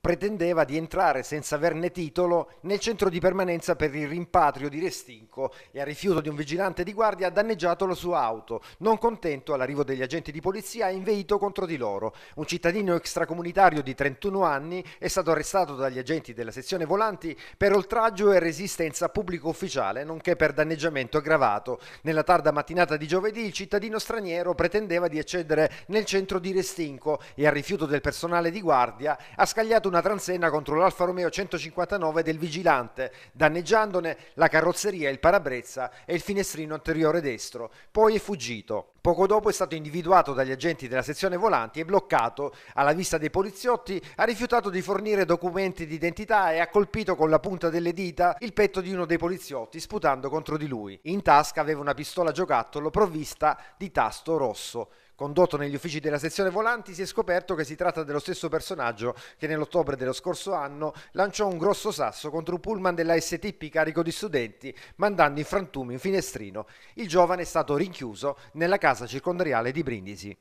pretendeva di entrare senza averne titolo nel centro di permanenza per il rimpatrio di Restinco e a rifiuto di un vigilante di guardia ha danneggiato la sua auto. Non contento, all'arrivo degli agenti di polizia ha inveito contro di loro. Un cittadino extracomunitario di 31 anni è stato arrestato dagli agenti della sezione volanti per oltraggio e resistenza pubblico ufficiale, nonché per danneggiamento aggravato. Nella tarda mattinata di giovedì il cittadino straniero pretendeva di accedere nel centro di Restinco e a rifiuto del personale di guardia ha scagliato una transenna contro l'Alfa Romeo 159 del vigilante, danneggiandone la carrozzeria, il parabrezza e il finestrino anteriore destro. Poi è fuggito. Poco dopo è stato individuato dagli agenti della sezione volanti e bloccato. Alla vista dei poliziotti ha rifiutato di fornire documenti di identità e ha colpito con la punta delle dita il petto di uno dei poliziotti sputando contro di lui. In tasca aveva una pistola giocattolo provvista di tasto rosso. Condotto negli uffici della sezione volanti si è scoperto che si tratta dello stesso personaggio che nell'ottobre dello scorso anno lanciò un grosso sasso contro un pullman della STP carico di studenti, mandando in frantumi un finestrino. Il giovane è stato rinchiuso nella casa casa circondariale di Brindisi.